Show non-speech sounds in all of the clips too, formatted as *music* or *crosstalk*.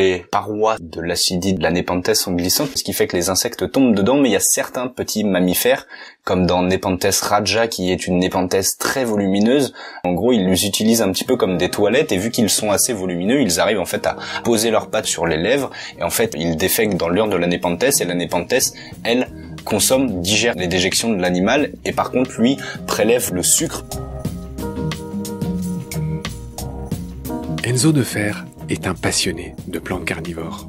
les parois de l'acidie de la Nepenthes sont glissantes, ce qui fait que les insectes tombent dedans, mais il y a certains petits mammifères, comme dans Nepenthes raja, qui est une Nepenthes très volumineuse. En gros, ils les utilisent un petit peu comme des toilettes, et vu qu'ils sont assez volumineux, ils arrivent en fait à poser leurs pattes sur les lèvres, et en fait, ils défèquent dans l'urne de la Nepenthes, et la Nepenthes, elle, consomme, digère les déjections de l'animal, et par contre, lui, prélève le sucre. Enzo de Fer est un passionné de plantes carnivores.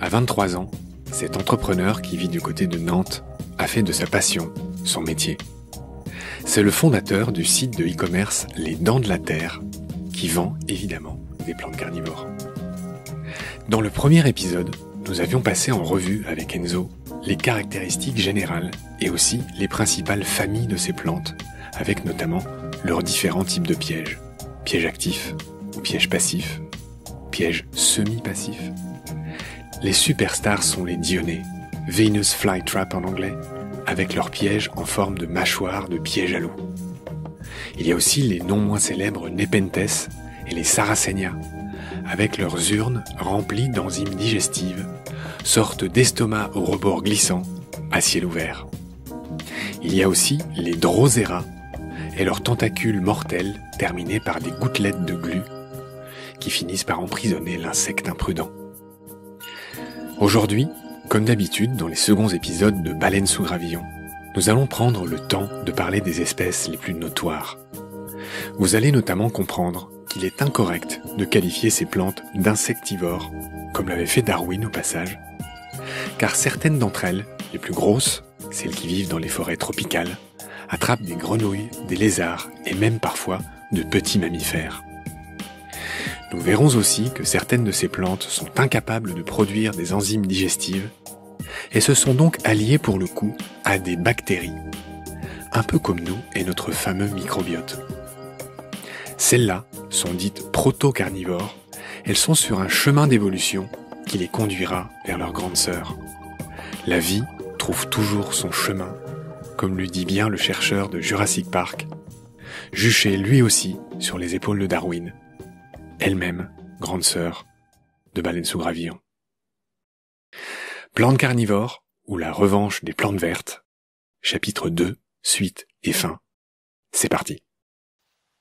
À 23 ans, cet entrepreneur qui vit du côté de Nantes a fait de sa passion son métier. C'est le fondateur du site de e-commerce Les Dents de la Terre, qui vend évidemment des plantes carnivores. Dans le premier épisode, nous avions passé en revue avec Enzo les caractéristiques générales et aussi les principales familles de ces plantes, avec notamment leurs différents types de pièges, pièges actifs ou pièges passifs, pièges semi passifs Les superstars sont les dionées, Venus Flytrap en anglais, avec leurs pièges en forme de mâchoire de piège à loup. Il y a aussi les non moins célèbres Nepenthes et les Saracenia, avec leurs urnes remplies d'enzymes digestives, sorte d'estomac au rebord glissant, à ciel ouvert. Il y a aussi les Drosera et leurs tentacules mortels terminés par des gouttelettes de glu qui finissent par emprisonner l'insecte imprudent. Aujourd'hui, comme d'habitude dans les seconds épisodes de Baleine sous gravillon, nous allons prendre le temps de parler des espèces les plus notoires. Vous allez notamment comprendre qu'il est incorrect de qualifier ces plantes d'insectivores, comme l'avait fait Darwin au passage, car certaines d'entre elles, les plus grosses, celles qui vivent dans les forêts tropicales, attrapent des grenouilles, des lézards et même parfois de petits mammifères. Nous verrons aussi que certaines de ces plantes sont incapables de produire des enzymes digestives et se sont donc alliées pour le coup à des bactéries, un peu comme nous et notre fameux microbiote. Celles-là sont dites proto-carnivores, elles sont sur un chemin d'évolution qui les conduira vers leur grande sœur. La vie trouve toujours son chemin, comme le dit bien le chercheur de Jurassic Park, juché lui aussi sur les épaules de Darwin elle-même grande sœur de baleines sous gravillon. Plantes carnivores ou la revanche des plantes vertes, chapitre 2, suite et fin. C'est parti.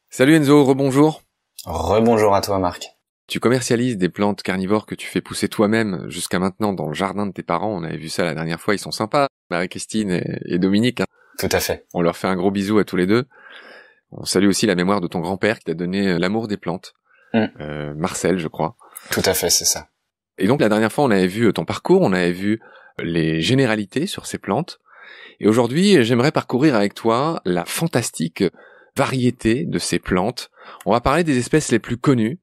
Salut Enzo, rebonjour. Rebonjour à toi Marc. Tu commercialises des plantes carnivores que tu fais pousser toi-même jusqu'à maintenant dans le jardin de tes parents. On avait vu ça la dernière fois, ils sont sympas, Marie-Christine et Dominique. Hein. Tout à fait. On leur fait un gros bisou à tous les deux. On salue aussi la mémoire de ton grand-père qui t'a donné euh, l'amour des plantes. Mm. Euh, Marcel, je crois. Tout à fait, c'est ça. Et donc la dernière fois, on avait vu euh, ton parcours, on avait vu euh, les généralités sur ces plantes. Et aujourd'hui, j'aimerais parcourir avec toi la fantastique variété de ces plantes. On va parler des espèces les plus connues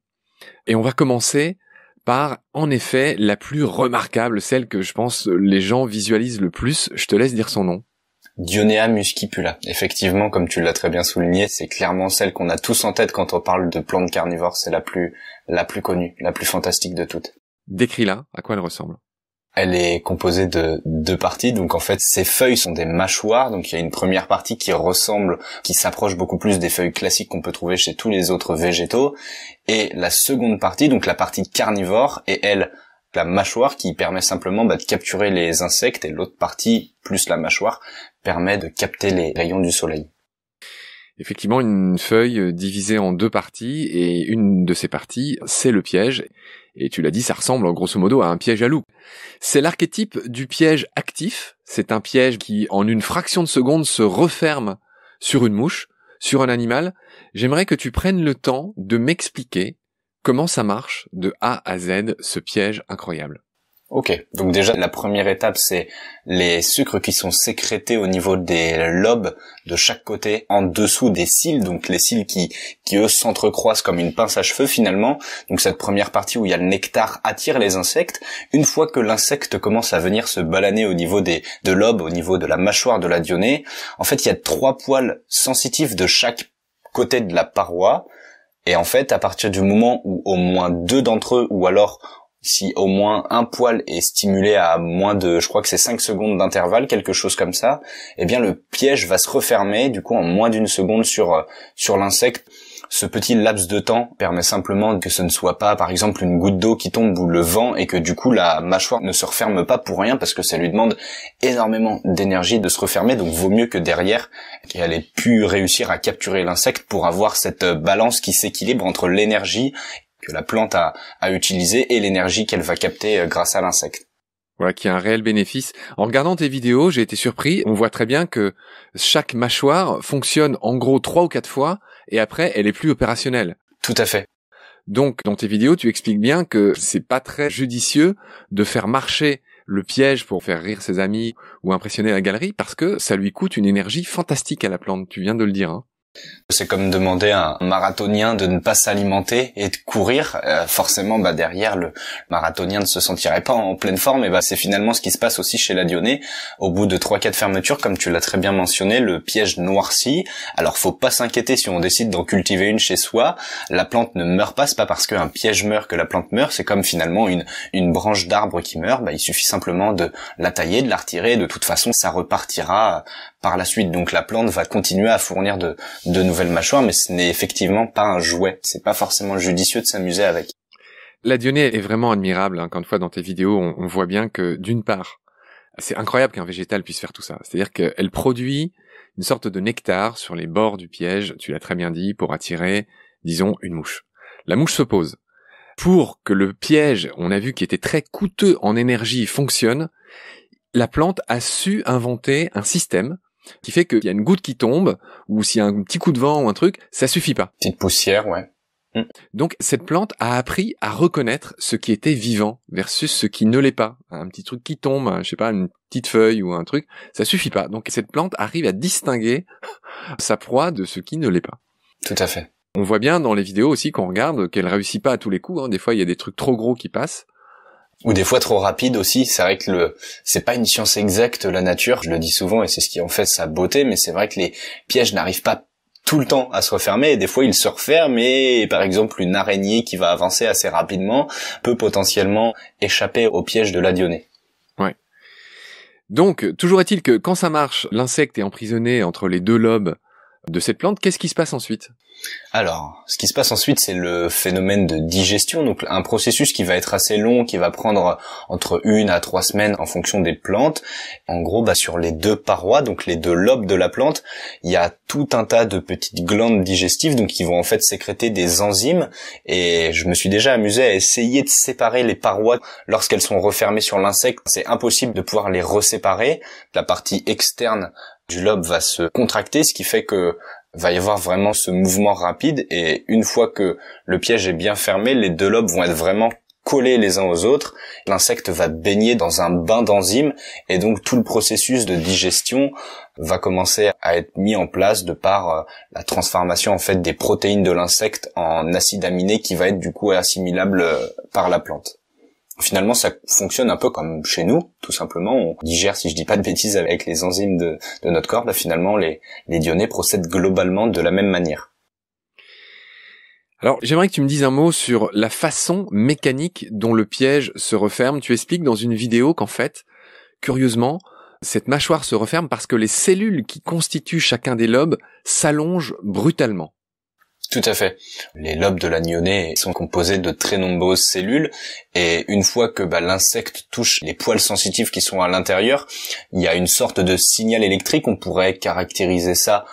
et on va commencer par, en effet, la plus remarquable, celle que je pense les gens visualisent le plus. Je te laisse dire son nom. Dionea muscipula. Effectivement, comme tu l'as très bien souligné, c'est clairement celle qu'on a tous en tête quand on parle de plantes carnivores. C'est la plus, la plus connue, la plus fantastique de toutes. Décris-la, à quoi elle ressemble elle est composée de deux parties, donc en fait ses feuilles sont des mâchoires, donc il y a une première partie qui ressemble, qui s'approche beaucoup plus des feuilles classiques qu'on peut trouver chez tous les autres végétaux, et la seconde partie, donc la partie carnivore, est elle la mâchoire qui permet simplement bah, de capturer les insectes et l'autre partie, plus la mâchoire, permet de capter les rayons du soleil. Effectivement, une feuille divisée en deux parties et une de ces parties, c'est le piège. Et tu l'as dit, ça ressemble grosso modo à un piège à loup. C'est l'archétype du piège actif. C'est un piège qui, en une fraction de seconde, se referme sur une mouche, sur un animal. J'aimerais que tu prennes le temps de m'expliquer Comment ça marche de A à Z ce piège incroyable Ok, donc déjà la première étape c'est les sucres qui sont sécrétés au niveau des lobes de chaque côté en dessous des cils, donc les cils qui, eux s'entrecroisent comme une pince à cheveux finalement. Donc cette première partie où il y a le nectar attire les insectes. Une fois que l'insecte commence à venir se balaner au niveau des de lobes, au niveau de la mâchoire de la dionée, en fait il y a trois poils sensitifs de chaque côté de la paroi et en fait, à partir du moment où au moins deux d'entre eux, ou alors si au moins un poil est stimulé à moins de, je crois que c'est 5 secondes d'intervalle, quelque chose comme ça, eh bien le piège va se refermer, du coup en moins d'une seconde sur euh, sur l'insecte. Ce petit laps de temps permet simplement que ce ne soit pas par exemple une goutte d'eau qui tombe ou le vent et que du coup la mâchoire ne se referme pas pour rien parce que ça lui demande énormément d'énergie de se refermer donc vaut mieux que derrière qu'elle ait pu réussir à capturer l'insecte pour avoir cette euh, balance qui s'équilibre entre l'énergie que la plante a, utilisée et l'énergie qu'elle va capter euh, grâce à l'insecte. Voilà, qui a un réel bénéfice. En regardant tes vidéos, j'ai été surpris. On voit très bien que chaque mâchoire fonctionne en gros trois ou quatre fois et après, elle est plus opérationnelle. Tout à fait. Donc, dans tes vidéos, tu expliques bien que c'est pas très judicieux de faire marcher le piège pour faire rire ses amis ou impressionner la galerie parce que ça lui coûte une énergie fantastique à la plante. Tu viens de le dire. Hein. C'est comme demander à un marathonien de ne pas s'alimenter et de courir. Euh, forcément, bah, derrière, le marathonien ne se sentirait pas en pleine forme. Et bah, c'est finalement ce qui se passe aussi chez la Dionée. Au bout de trois, quatre fermetures, comme tu l'as très bien mentionné, le piège noircit. Alors, faut pas s'inquiéter si on décide d'en cultiver une chez soi. La plante ne meurt pas. C'est pas parce qu'un piège meurt que la plante meurt. C'est comme finalement une, une branche d'arbre qui meurt. Bah, il suffit simplement de la tailler, de la retirer. De toute façon, ça repartira par la suite. Donc la plante va continuer à fournir de, nouvelles mâchoires, mais ce n'est effectivement pas un jouet. C'est pas forcément judicieux de s'amuser avec. La Dionée est vraiment admirable. Hein. encore Quand une fois dans tes vidéos, on, voit bien que d'une part, c'est incroyable qu'un végétal puisse faire tout ça. C'est-à-dire qu'elle produit une sorte de nectar sur les bords du piège, tu l'as très bien dit, pour attirer, disons, une mouche. La mouche se pose. Pour que le piège, on a vu qui était très coûteux en énergie, fonctionne, la plante a su inventer un système qui fait qu'il y a une goutte qui tombe, ou s'il y a un petit coup de vent ou un truc, ça suffit pas. Petite poussière, ouais. Mm. Donc cette plante a appris à reconnaître ce qui était vivant versus ce qui ne l'est pas. Un petit truc qui tombe, je sais pas, une petite feuille ou un truc, ça suffit pas. Donc cette plante arrive à distinguer *laughs* sa proie de ce qui ne l'est pas. Tout à fait. On voit bien dans les vidéos aussi qu'on regarde qu'elle réussit pas à tous les coups. Hein. Des fois, il y a des trucs trop gros qui passent ou des fois trop rapide aussi. C'est vrai que le c'est pas une science exacte la nature, je le dis souvent et c'est ce qui en fait sa beauté, mais c'est vrai que les pièges n'arrivent pas tout le temps à se refermer et des fois ils se referment et par exemple une araignée qui va avancer assez rapidement peut potentiellement échapper au piège de la dionée. Ouais. Donc toujours est-il que quand ça marche, l'insecte est emprisonné entre les deux lobes de cette plante. Qu'est-ce qui se passe ensuite alors, ce qui se passe ensuite, c'est le phénomène de digestion, donc un processus qui va être assez long, qui va prendre entre une à trois semaines en fonction des plantes. En gros, bah, sur les deux parois, donc les deux lobes de la plante, il y a tout un tas de petites glandes digestives, donc qui vont en fait sécréter des enzymes. Et je me suis déjà amusé à essayer de séparer les parois lorsqu'elles sont refermées sur l'insecte. C'est impossible de pouvoir les reséparer. La partie externe du lobe va se contracter, ce qui fait que va y avoir vraiment ce mouvement rapide et une fois que le piège est bien fermé, les deux lobes vont être vraiment collés les uns aux autres, l'insecte va baigner dans un bain d'enzymes et donc tout le processus de digestion va commencer à être mis en place de par euh, la transformation en fait des protéines de l'insecte en acide aminé qui va être du coup assimilable euh, par la plante. Finalement, ça fonctionne un peu comme chez nous, tout simplement. On digère, si je dis pas de bêtises, avec les enzymes de, notre corps. finalement, les, les dionées procèdent globalement de la même manière. Alors, j'aimerais que tu me dises un mot sur la façon mécanique dont le piège se referme. Tu expliques dans une vidéo qu'en fait, curieusement, cette mâchoire se referme parce que les cellules qui constituent chacun des lobes s'allongent brutalement. Tout à fait. Les lobes de l'agnonée sont composés de très nombreuses cellules et une fois que bah, l'insecte touche les poils sensitifs qui sont à l'intérieur, il y a une sorte de signal électrique, on pourrait caractériser ça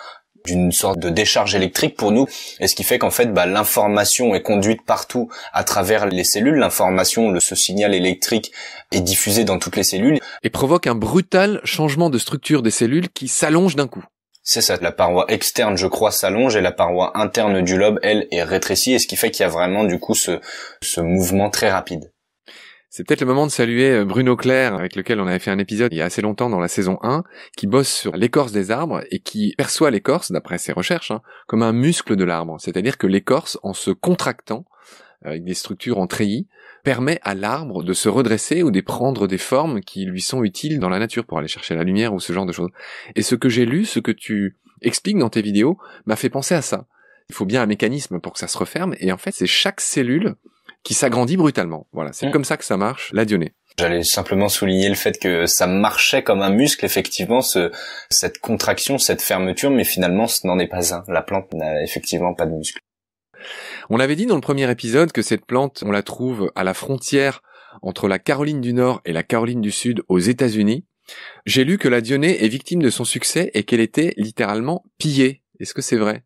d'une sorte de décharge électrique pour nous, et ce qui fait qu'en fait bah, l'information est conduite partout à travers les cellules, l'information, ce signal électrique est diffusé dans toutes les cellules. Et provoque un brutal changement de structure des cellules qui s'allonge d'un coup. C'est ça, la paroi externe, je crois, s'allonge et la paroi interne du lobe, elle, est rétrécie, et ce qui fait qu'il y a vraiment du coup ce, ce mouvement très rapide. C'est peut-être le moment de saluer euh, Bruno Claire, avec lequel on avait fait un épisode il y a assez longtemps dans la saison 1, qui bosse sur l'écorce des arbres et qui perçoit l'écorce, d'après ses recherches, hein, comme un muscle de l'arbre. C'est-à-dire que l'écorce, en se contractant, euh, avec des structures en treillis, permet à l'arbre de se redresser ou de prendre des formes qui lui sont utiles dans la nature pour aller chercher la lumière ou ce genre de choses. Et ce que j'ai lu, ce que tu expliques dans tes vidéos, m'a fait penser à ça. Il faut bien un mécanisme pour que ça se referme, et en fait, c'est chaque cellule qui s'agrandit brutalement. Voilà, c'est mm. comme ça que ça marche, la dionée. J'allais simplement souligner le fait que ça marchait comme un muscle, effectivement, ce, cette contraction, cette fermeture, mais finalement, ce n'en est pas un. La plante n'a effectivement pas de muscle. On l'avait dit dans le premier épisode que cette plante, on la trouve à la frontière entre la Caroline du Nord et la Caroline du Sud aux États-Unis. J'ai lu que la Dionée est victime de son succès et qu'elle était littéralement pillée. Est-ce que c'est vrai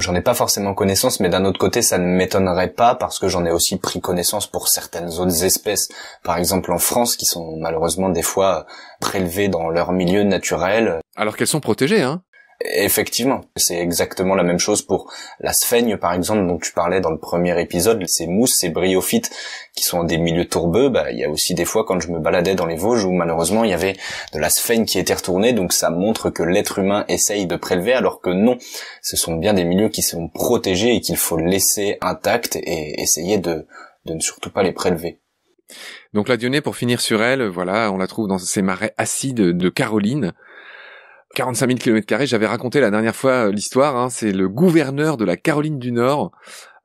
J'en ai pas forcément connaissance, mais d'un autre côté, ça ne m'étonnerait pas parce que j'en ai aussi pris connaissance pour certaines autres espèces, par exemple en France, qui sont malheureusement des fois prélevées dans leur milieu naturel. Alors qu'elles sont protégées, hein Effectivement, c'est exactement la même chose pour la sphaigne par exemple dont tu parlais dans le premier épisode, ces mousses, ces bryophytes qui sont des milieux tourbeux, bah il y a aussi des fois quand je me baladais dans les Vosges où malheureusement il y avait de la sphaigne qui était retournée, donc ça montre que l'être humain essaye de prélever alors que non, ce sont bien des milieux qui sont protégés et qu'il faut laisser intacts et essayer de, de ne surtout pas les prélever. Donc la Dionée, pour finir sur elle, voilà, on la trouve dans ces marais acides de Caroline, 45 000 km j'avais raconté la dernière fois euh, l'histoire, hein. c'est le gouverneur de la Caroline du Nord,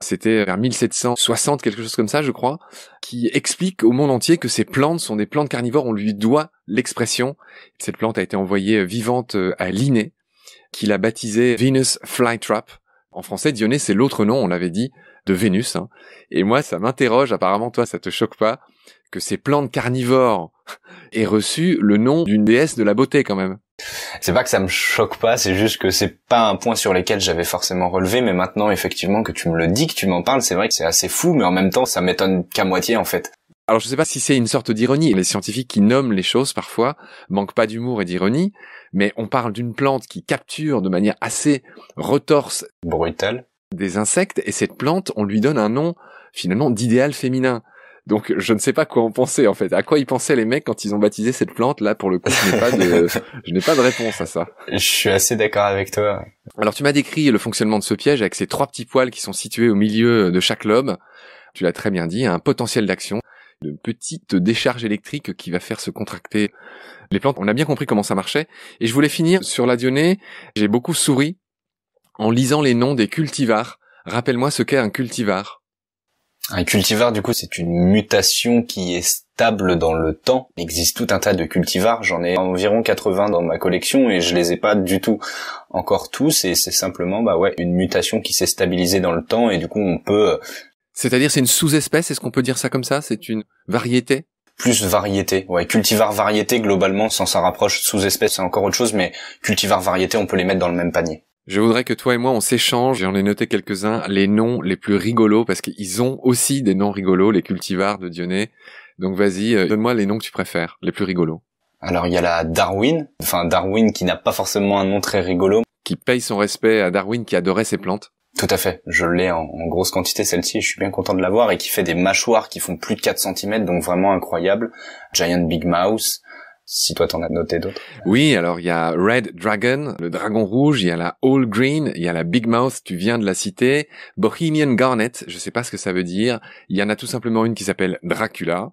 c'était vers 1760, quelque chose comme ça, je crois, qui explique au monde entier que ces plantes sont des plantes carnivores, on lui doit l'expression. Cette plante a été envoyée euh, vivante euh, à Linné, qu'il a baptisée Venus Flytrap. En français, Dionée, c'est l'autre nom, on l'avait dit, de Vénus. Hein. Et moi, ça m'interroge, apparemment, toi, ça te choque pas, que ces plantes carnivores *laughs* aient reçu le nom d'une déesse de la beauté, quand même. C'est pas que ça me choque pas, c'est juste que c'est pas un point sur lequel j'avais forcément relevé, mais maintenant effectivement que tu me le dis, que tu m'en parles, c'est vrai que c'est assez fou, mais en même temps ça m'étonne qu'à moitié en fait. Alors je sais pas si c'est une sorte d'ironie, les scientifiques qui nomment les choses parfois manquent pas d'humour et d'ironie, mais on parle d'une plante qui capture de manière assez retorse brutale des insectes, et cette plante on lui donne un nom finalement d'idéal féminin. Donc je ne sais pas quoi en penser en fait. À quoi ils pensaient les mecs quand ils ont baptisé cette plante là pour le coup Je n'ai pas de, réponse à ça. Je suis assez d'accord avec toi. Alors tu m'as décrit le fonctionnement de ce piège avec ces trois petits poils qui sont situés au milieu de chaque lobe. Tu l'as très bien dit, un potentiel d'action une petite décharge électrique qui va faire se contracter les plantes. On a bien compris comment ça marchait. Et je voulais finir sur la Dionée. J'ai beaucoup souri en lisant les noms des cultivars. Rappelle-moi ce qu'est un cultivar. Un cultivar, du coup, c'est une mutation qui est stable dans le temps. Il existe tout un tas de cultivars. J'en ai environ 80 dans ma collection et je les ai pas du tout encore tous. Et c'est simplement, bah ouais, une mutation qui s'est stabilisée dans le temps et du coup, on peut. Euh, C'est-à-dire, c'est une sous-espèce. Est-ce qu'on peut dire ça comme ça C'est une variété plus variété. Ouais, cultivar variété globalement, sans sa rapproche sous-espèce, c'est encore autre chose, mais cultivar variété, on peut les mettre dans le même panier. Je voudrais que toi et moi on s'échange, et on ait noté quelques-uns, les noms les plus rigolos, parce qu'ils ont aussi des noms rigolos, les cultivars de Dionée. Donc vas-y, euh, donne-moi les noms que tu préfères, les plus rigolos. Alors il y a la Darwin, enfin Darwin qui n'a pas forcément un nom très rigolo. Qui paye son respect à Darwin qui adorait ses plantes. Tout à fait, je l'ai en, en, grosse quantité celle-ci, je suis bien content de l'avoir, et qui fait des mâchoires qui font plus de 4 cm, donc vraiment incroyable. Giant Big Mouse, si toi t'en as noté d'autres. Oui, alors il y a Red Dragon, le dragon rouge, il y a la All Green, il y a la Big Mouth, tu viens de la cité. Bohemian Garnet, je sais pas ce que ça veut dire, il y en a tout simplement une qui s'appelle Dracula,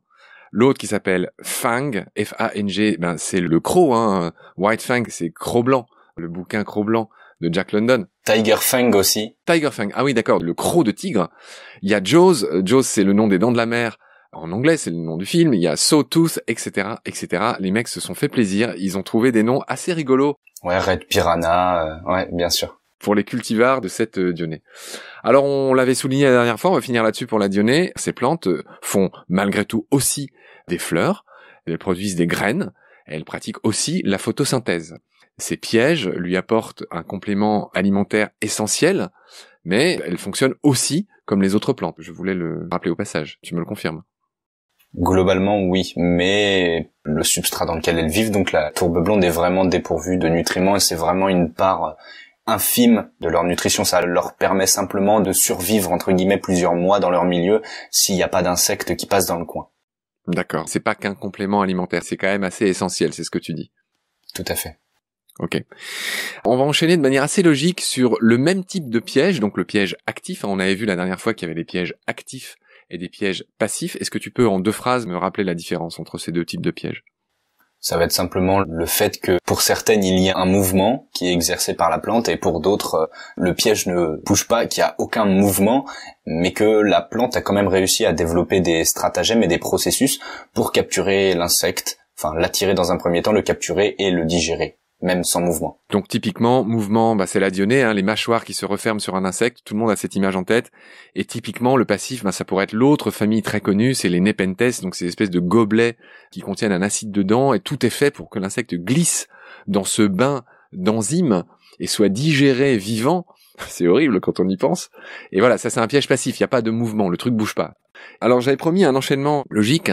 l'autre qui s'appelle Fang, F-A-N-G, ben c'est le croc, hein. White Fang, c'est croc blanc, le bouquin croc blanc de Jack London. Tiger Fang aussi. Tiger Fang, ah oui d'accord, le croc de tigre. Il y a Jaws, Jaws c'est le nom des dents de la mer, en anglais, c'est le nom du film, il y a Sawtooth, etc., etc. Les mecs se sont fait plaisir, ils ont trouvé des noms assez rigolos. Ouais, Red Piranha, euh, ouais, bien sûr. Pour les cultivars de cette euh, Dionée. Alors, on l'avait souligné la dernière fois, on va finir là-dessus pour la Dionée. Ces plantes euh, font malgré tout aussi des fleurs, elles produisent des graines, elles pratiquent aussi la photosynthèse. Ces pièges lui apportent un complément alimentaire essentiel, mais elles fonctionnent aussi comme les autres plantes. Je voulais le rappeler au passage, tu me le confirmes. Globalement, oui, mais le substrat dans lequel elles vivent, donc la tourbe blonde, est vraiment dépourvue de nutriments et c'est vraiment une part euh, infime de leur nutrition. Ça leur permet simplement de survivre, entre guillemets, plusieurs mois dans leur milieu s'il n'y a pas d'insectes qui passent dans le coin. D'accord. C'est pas qu'un complément alimentaire, c'est quand même assez essentiel, c'est ce que tu dis. Tout à fait. Ok. On va enchaîner de manière assez logique sur le même type de piège, donc le piège actif. On avait vu la dernière fois qu'il y avait des pièges actifs et des pièges passifs. Est-ce que tu peux en deux phrases me rappeler la différence entre ces deux types de pièges ça va être simplement le fait que pour certaines, il y a un mouvement qui est exercé par la plante et pour d'autres, euh, le piège ne bouge pas, qu'il n'y a aucun mouvement, mais que la plante a quand même réussi à développer des stratagèmes et des processus pour capturer l'insecte, enfin l'attirer dans un premier temps, le capturer et le digérer même sans mouvement. Donc typiquement, mouvement, bah, c'est la dionée, hein, les mâchoires qui se referment sur un insecte, tout le monde a cette image en tête. Et typiquement, le passif, bah, ça pourrait être l'autre famille très connue, c'est les nepenthes, donc ces espèces de gobelets qui contiennent un acide dedans, et tout est fait pour que l'insecte glisse dans ce bain d'enzymes et soit digéré vivant. *laughs* C'est horrible quand on y pense. Et voilà, ça c'est un piège passif, il n'y a pas de mouvement, le truc bouge pas. Alors j'avais promis un enchaînement logique.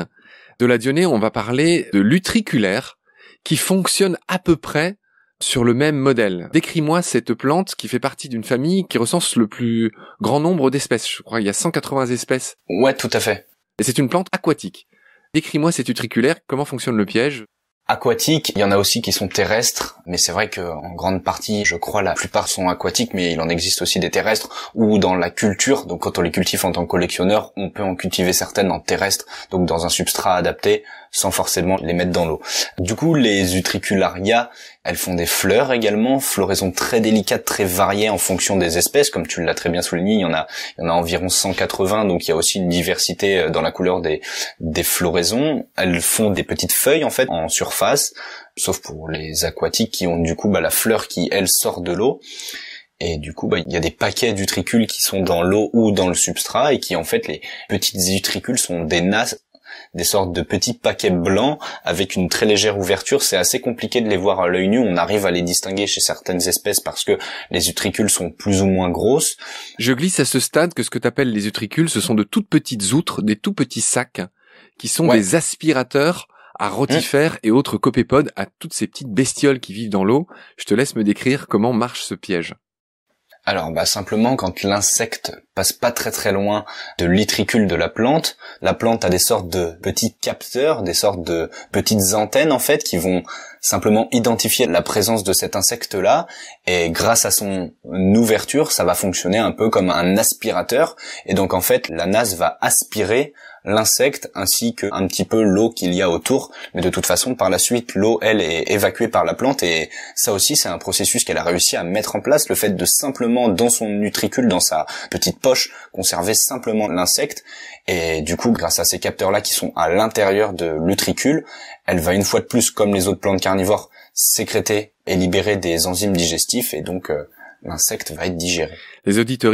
De la dionée, on va parler de l'utriculaire, qui fonctionne à peu près sur le même modèle. Décris-moi cette plante qui fait partie d'une famille qui recense le plus grand nombre d'espèces. Je crois qu'il y a 180 espèces. Ouais, tout à fait. Et c'est une plante aquatique. Décris-moi ces utriculaire, comment fonctionne le piège Aquatique, il y en a aussi qui sont terrestres, mais c'est vrai qu'en grande partie, je crois, la plupart sont aquatiques, mais il en existe aussi des terrestres ou dans la culture. Donc, quand on les cultive en tant que collectionneur, on peut en cultiver certaines en terrestre, donc dans un substrat adapté, sans forcément les mettre dans l'eau. Du coup, les utricularia, elles font des fleurs également, floraison très délicate, très variée en fonction des espèces, comme tu l'as très bien souligné, il y en a, il y en a environ 180, donc il y a aussi une diversité euh, dans la couleur des, des floraisons. Elles font des petites feuilles en fait en surface, sauf pour les aquatiques qui ont du coup bah, la fleur qui elle sort de l'eau. Et du coup, bah, il y a des paquets d'utricules qui sont dans l'eau ou dans le substrat et qui en fait les petites utricules sont des nasses des sortes de petits paquets blancs avec une très légère ouverture. C'est assez compliqué de les voir à l'œil nu. On arrive à les distinguer chez certaines espèces parce que les utricules sont plus ou moins grosses. Je glisse à ce stade que ce que t'appelles les utricules, ce sont de toutes petites outres, des tout petits sacs qui sont des aspirateurs à rotifères mmh. et autres copépodes, à toutes ces petites bestioles qui vivent dans l'eau. Je te laisse me décrire comment marche ce piège alors bah simplement quand l'insecte passe pas très très loin de l'itricule de la plante, la plante a des sortes de petits capteurs, des sortes de petites antennes en fait qui vont simplement identifier la présence de cet insecte là et grâce à son ouverture, ça va fonctionner un peu comme un aspirateur et donc en fait la NAS va aspirer l'insecte ainsi que un petit peu l'eau qu'il y a autour. Mais de toute façon, par la suite, l'eau, elle, est évacuée par la plante et ça aussi, c'est un processus qu'elle a réussi à mettre en place. Le fait de simplement, dans son nutricule, dans sa petite poche, conserver simplement l'insecte. Et du coup, grâce à ces capteurs-là qui sont à l'intérieur de l'utricule, elle va une fois de plus, comme les autres plantes carnivores, sécréter et libérer des enzymes digestifs et donc euh, l'insecte va être digéré. Les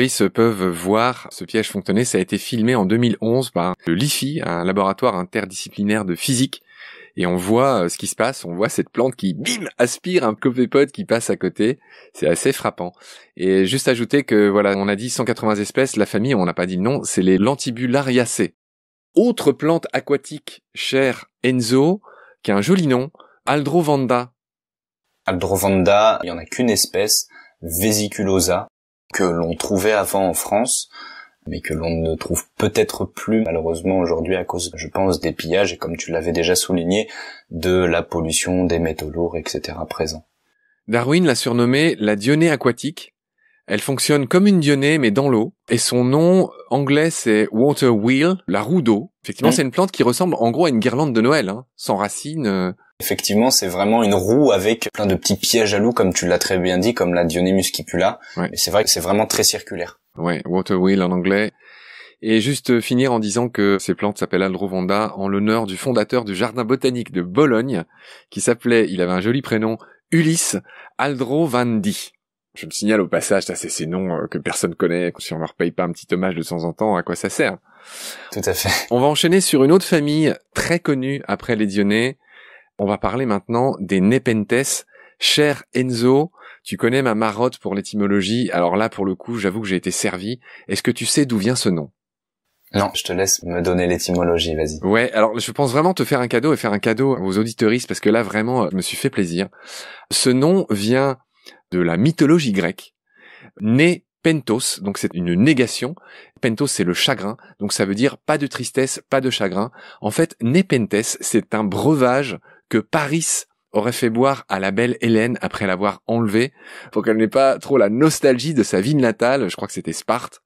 se peuvent voir ce piège fonctionner. Ça a été filmé en 2011 par le LIFI, un laboratoire interdisciplinaire de physique. Et on voit euh, ce qui se passe, on voit cette plante qui, bim, aspire un copépode qui passe à côté. C'est assez frappant. Et juste ajouter que, voilà, on a dit 180 espèces, la famille, on n'a pas dit non, c'est les Lentibulariaceae. Autre plante aquatique chère Enzo, qui a un joli nom, Aldrovanda. Aldrovanda, il n'y en a qu'une espèce, vesiculosa que l'on trouvait avant en France, mais que l'on ne trouve peut-être plus malheureusement aujourd'hui à cause, je pense, des pillages et comme tu l'avais déjà souligné, de la pollution, des métaux lourds, etc. présents. Darwin l'a surnommée la dionée aquatique. Elle fonctionne comme une dionée mais dans l'eau et son nom anglais c'est water wheel, la roue d'eau. Effectivement, mmh. c'est une plante qui ressemble en gros à une guirlande de Noël, hein. sans racines, euh, Effectivement, c'est vraiment une roue avec plein de petits pièges à loups, comme tu l'as très bien dit, comme la Dionymus muscipula, c'est vrai que c'est vraiment très circulaire. Ouais, water wheel en anglais. Et juste euh, finir en disant que ces plantes s'appellent Aldrovanda en l'honneur du fondateur du jardin botanique de Bologne, qui s'appelait, il avait un joli prénom, Ulysse Aldrovandi. Je le signale au passage, ça c'est ces noms euh, que personne connaît, si on leur paye pas un petit hommage de temps en temps, à quoi ça sert Tout à fait. On va enchaîner sur une autre famille très connue après les Dionnées, on va parler maintenant des nepentes. Cher Enzo, tu connais ma marotte pour l'étymologie, alors là pour le coup j'avoue que j'ai été servi. Est-ce que tu sais d'où vient ce nom non, je te laisse me donner l'étymologie, vas-y. Ouais, alors je pense vraiment te faire un cadeau et faire un cadeau aux auditoristes, parce que là vraiment, je me suis fait plaisir. Ce nom vient de la mythologie grecque. Né donc c'est une négation. Pentos, c'est le chagrin, donc ça veut dire pas de tristesse, pas de chagrin. En fait, nepentes, c'est un breuvage que Paris aurait fait boire à la belle Hélène après l'avoir enlevée, pour qu'elle n'ait pas trop la nostalgie de sa ville natale, je crois que c'était Sparte.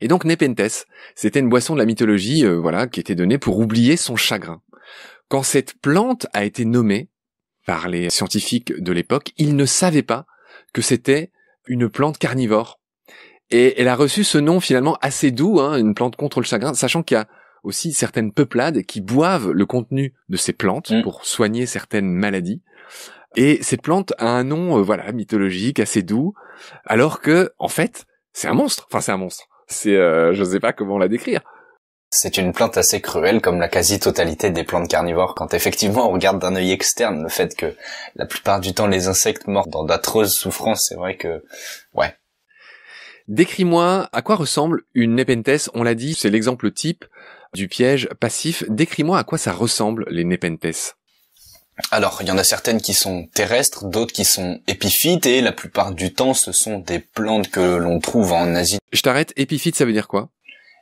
Et donc Nepenthes, c'était une boisson de la mythologie, euh, voilà, qui était donnée pour oublier son chagrin. Quand cette plante a été nommée par les scientifiques de l'époque, ils ne savaient pas que c'était une plante carnivore. Et elle a reçu ce nom finalement assez doux, hein, une plante contre le chagrin, sachant qu'il y a aussi certaines peuplades qui boivent le contenu de ces plantes mm. pour soigner certaines maladies. Et cette plante a un nom, euh, voilà, mythologique, assez doux, alors que, en fait, c'est un monstre. Enfin, c'est un monstre. C'est, euh, je sais pas comment la décrire. C'est une plante assez cruelle, comme la quasi-totalité des plantes carnivores, quand effectivement on regarde d'un œil externe le fait que la plupart du temps les insectes mordent dans d'atroces souffrances, c'est vrai que, ouais. Décris-moi à quoi ressemble une nepenthes, on l'a dit, c'est l'exemple type, du piège passif, décris-moi à quoi ça ressemble les Nepenthes. Alors, il y en a certaines qui sont terrestres, d'autres qui sont épiphytes, et la plupart du temps, ce sont des plantes que l'on trouve en Asie. Je t'arrête, épiphyte, ça veut dire quoi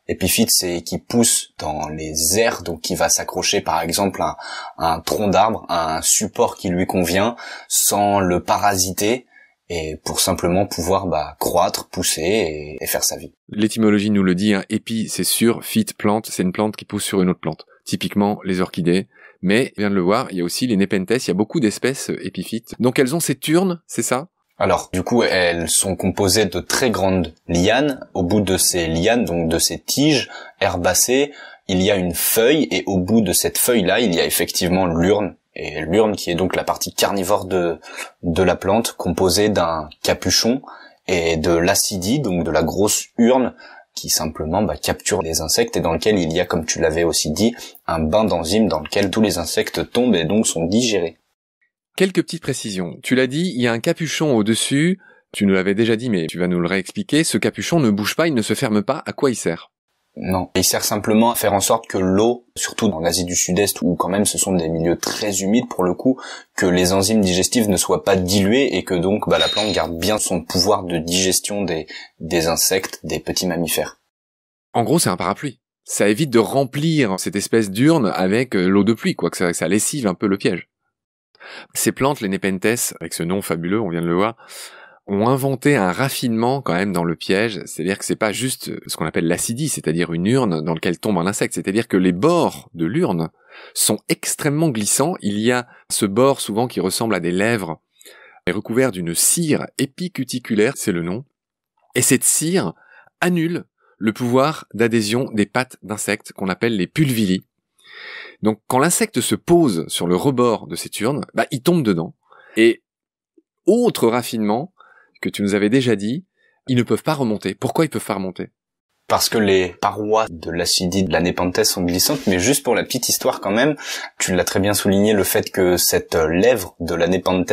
Épiphyte, c'est qui pousse dans les airs, donc qui va s'accrocher par exemple un, à un tronc d'arbre, à un support qui lui convient, sans le parasiter, et pour simplement pouvoir bah, croître, pousser et, faire sa vie. L'étymologie nous le dit, hein, épi c'est sûr, fit, plante, c'est une plante qui pousse sur une autre plante. Typiquement les orchidées, mais vient de le voir, il y a aussi les nepenthes, il y a beaucoup d'espèces euh, épiphytes. Donc elles ont ces turnes, c'est ça alors, du coup, elles sont composées de très grandes lianes. Au bout de ces lianes, donc de ces tiges herbacées, il y a une feuille, et au bout de cette feuille-là, il y a effectivement l'urne et l'urne qui est donc la partie carnivore de, de la plante composée d'un capuchon et de l'acidie, donc de la grosse urne qui simplement bah, capture les insectes et dans lequel il y a, comme tu l'avais aussi dit, un bain d'enzymes dans lequel tous les insectes tombent et donc sont digérés. Quelques petites précisions. Tu l'as dit, il y a un capuchon au-dessus. Tu nous l'avais déjà dit, mais tu vas nous le réexpliquer. Ce capuchon ne bouge pas, il ne se ferme pas. À quoi il sert non, il sert simplement à faire en sorte que l'eau, surtout dans l'Asie du Sud-Est où quand même ce sont des milieux très humides pour le coup, que les enzymes digestives ne soient pas diluées et que donc bah, la plante garde bien son pouvoir de digestion des, des insectes, des petits mammifères. En gros, c'est un parapluie. Ça évite de remplir cette espèce d'urne avec euh, l'eau de pluie, quoi que ça, ça lessive un peu le piège. Ces plantes, les Nepenthes, avec ce nom fabuleux, on vient de le voir, ont inventé un raffinement quand même dans le piège, c'est-à-dire que c'est pas juste ce qu'on appelle l'acidie, c'est-à-dire une urne dans laquelle tombe un insecte, c'est-à-dire que les bords de l'urne sont extrêmement glissants, il y a ce bord souvent qui ressemble à des lèvres, est recouvert d'une cire épicuticulaire, c'est le nom, et cette cire annule le pouvoir d'adhésion des pattes d'insectes qu'on appelle les pulvilli. Donc quand l'insecte se pose sur le rebord de cette urne, bah, il tombe dedans. Et autre raffinement, que tu nous avais déjà dit, ils ne peuvent pas remonter. Pourquoi ils peuvent pas remonter parce que les parois de l'acidité de la Nepenthes sont glissantes, mais juste pour la petite histoire quand même, tu l'as très bien souligné, le fait que cette euh, lèvre de la Nepenthes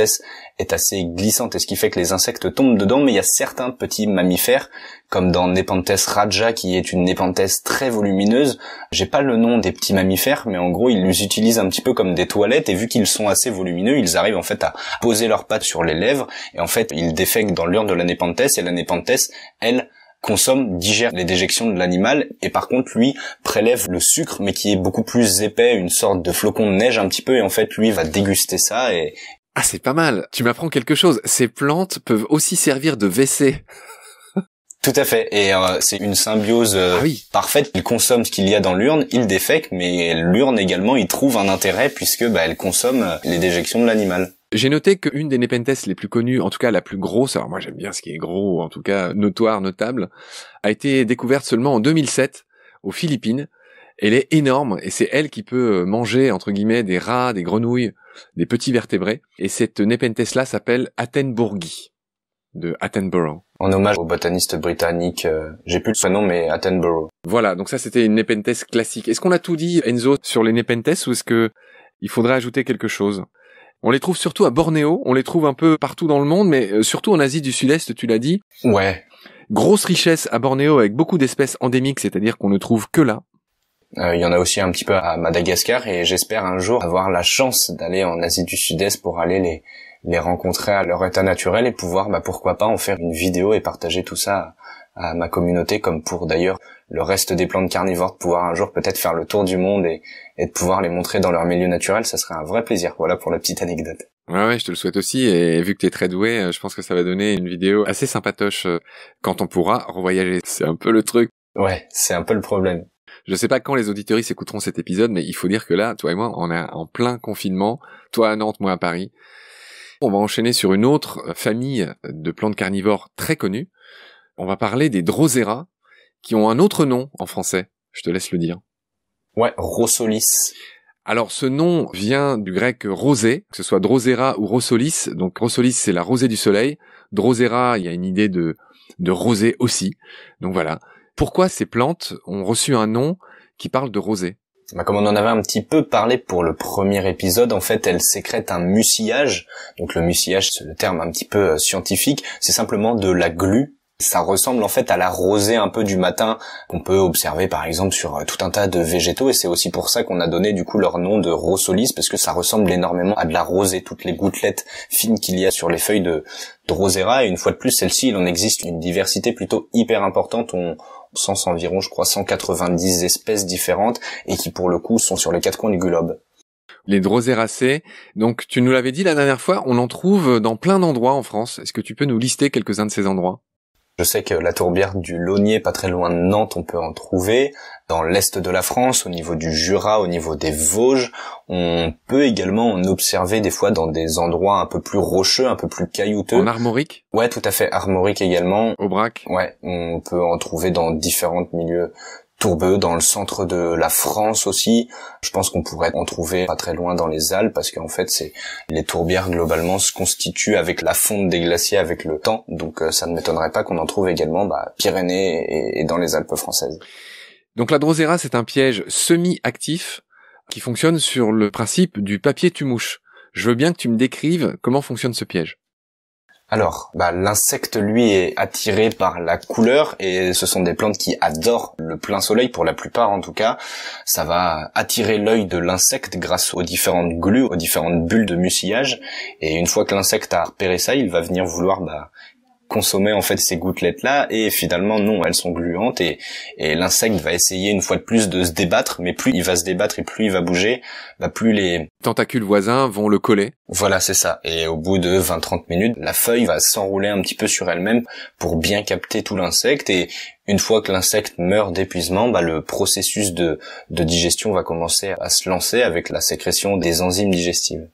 est assez glissante, et ce qui fait que les insectes tombent dedans, mais il y a certains petits mammifères, comme dans Nepenthes raja, qui est une Nepenthes très volumineuse, j'ai pas le nom des petits mammifères, mais en gros, ils les utilisent un petit peu comme des toilettes, et vu qu'ils sont assez volumineux, ils arrivent en fait à poser leurs pattes sur les lèvres, et en fait, ils défèquent dans l'urne de la Nepenthes, et la Nepenthes, elle, consomme, digère les déjections de l'animal et par contre lui prélève le sucre mais qui est beaucoup plus épais, une sorte de flocon de neige un petit peu et en fait lui va déguster ça et... Ah c'est pas mal, tu m'apprends quelque chose, ces plantes peuvent aussi servir de WC. *laughs* Tout à fait, et euh, c'est une symbiose euh, ah parfaite. Il consomme ce qu'il y a dans l'urne, il défecte, mais l'urne également, il trouve un intérêt puisque bah, elle consomme euh, les déjections de l'animal. J'ai noté qu'une des Nepenthes les plus connues, en tout cas la plus grosse, alors moi j'aime bien ce qui est gros, en tout cas notoire, notable, a été découverte seulement en 2007 aux Philippines. Elle est énorme et c'est elle qui peut manger, entre guillemets, des rats, des grenouilles, des petits vertébrés. Et cette Nepenthes-là s'appelle Attenboroughi de Attenborough. En hommage au botaniste britannique, euh, j'ai plus le nom, mais Attenborough. Voilà, donc ça c'était une Nepenthes classique. Est-ce qu'on a tout dit, Enzo, sur les Nepenthes ou est-ce que il faudrait ajouter quelque chose on les trouve surtout à Bornéo, on les trouve un peu partout dans le monde, mais euh, surtout en Asie du Sud-Est, tu l'as dit. Ouais. Grosse richesse à Bornéo avec beaucoup d'espèces endémiques, c'est-à-dire qu'on ne trouve que là. Euh, il y en a aussi un petit peu à Madagascar et j'espère un jour avoir la chance d'aller en Asie du Sud-Est pour aller les, les rencontrer à leur état naturel et pouvoir, bah, pourquoi pas, en faire une vidéo et partager tout ça à ma communauté, comme pour d'ailleurs le reste des plantes carnivores, de pouvoir un jour peut-être faire le tour du monde et, de pouvoir les montrer dans leur milieu naturel, ça serait un vrai plaisir. Voilà pour la petite anecdote. Ouais, ouais, je te le souhaite aussi. Et vu que t'es très doué, euh, je pense que ça va donner une vidéo assez sympatoche euh, quand on pourra revoyager. C'est un peu le truc. Ouais, c'est un peu le problème. Je sais pas quand les auditeurs écouteront cet épisode, mais il faut dire que là, toi et moi, on est en plein confinement. Toi à Nantes, moi à Paris. On va enchaîner sur une autre famille de plantes carnivores très connues. On va parler des Drosera, qui ont un autre nom en français. Je te laisse le dire. Ouais, rossolis. Alors ce nom vient du grec rosé, que ce soit drosera ou rosolis. Donc rossolis, c'est la rosée du soleil. Drosera, il y a une idée de, de rosée aussi. Donc voilà. Pourquoi ces plantes ont reçu un nom qui parle de rosée bah, comme on en avait un petit peu parlé pour le premier épisode, en fait, elles sécrètent un mucillage. Donc le mucillage, c'est le terme un petit peu euh, scientifique. C'est simplement de la glu ça ressemble en fait à la rosée un peu du matin qu'on peut observer par exemple sur euh, tout un tas de végétaux et c'est aussi pour ça qu'on a donné du coup leur nom de rosolis parce que ça ressemble énormément à de la rosée, toutes les gouttelettes fines qu'il y a sur les feuilles de, drosera. et une fois de plus celle-ci il en existe une diversité plutôt hyper importante. On, sens environ, je crois, 190 espèces différentes et qui, pour le coup, sont sur les quatre coins du globe. Les droséracées. Donc, tu nous l'avais dit la dernière fois, on en trouve dans plein d'endroits en France. Est-ce que tu peux nous lister quelques-uns de ces endroits? Je sais que la tourbière du Launier, pas très loin de Nantes, on peut en trouver. Dans l'est de la France, au niveau du Jura, au niveau des Vosges, on peut également en observer des fois dans des endroits un peu plus rocheux, un peu plus caillouteux. En armorique Ouais, tout à fait. Armorique également. Au Brac. Ouais, on peut en trouver dans différents milieux tourbeux dans le centre de la France aussi. Je pense qu'on pourrait en trouver pas très loin dans les Alpes parce qu'en fait c'est les tourbières globalement se constituent avec la fonte des glaciers avec le temps. Donc euh, ça ne m'étonnerait pas qu'on en trouve également bah, Pyrénées et, dans les Alpes françaises. Donc la Drosera c'est un piège semi-actif qui fonctionne sur le principe du papier tu mouches. Je veux bien que tu me décrives comment fonctionne ce piège. Alors, bah, l'insecte, lui, est attiré par la couleur et ce sont des plantes qui adorent le plein soleil, pour la plupart en tout cas. Ça va attirer l'œil de l'insecte grâce aux différentes glues, aux différentes bulles de mucillage. Et une fois que l'insecte a repéré ça, il va venir vouloir bah, consommer en fait ces gouttelettes là et finalement non elles sont gluantes et, et l'insecte va essayer une fois de plus de se débattre mais plus il va se débattre et plus il va bouger bah plus les tentacules voisins vont le coller voilà c'est ça et au bout de 20-30 minutes la feuille va s'enrouler un petit peu sur elle-même pour bien capter tout l'insecte et une fois que l'insecte meurt d'épuisement, bah le processus de, de digestion va commencer à se lancer avec la sécrétion des enzymes digestives.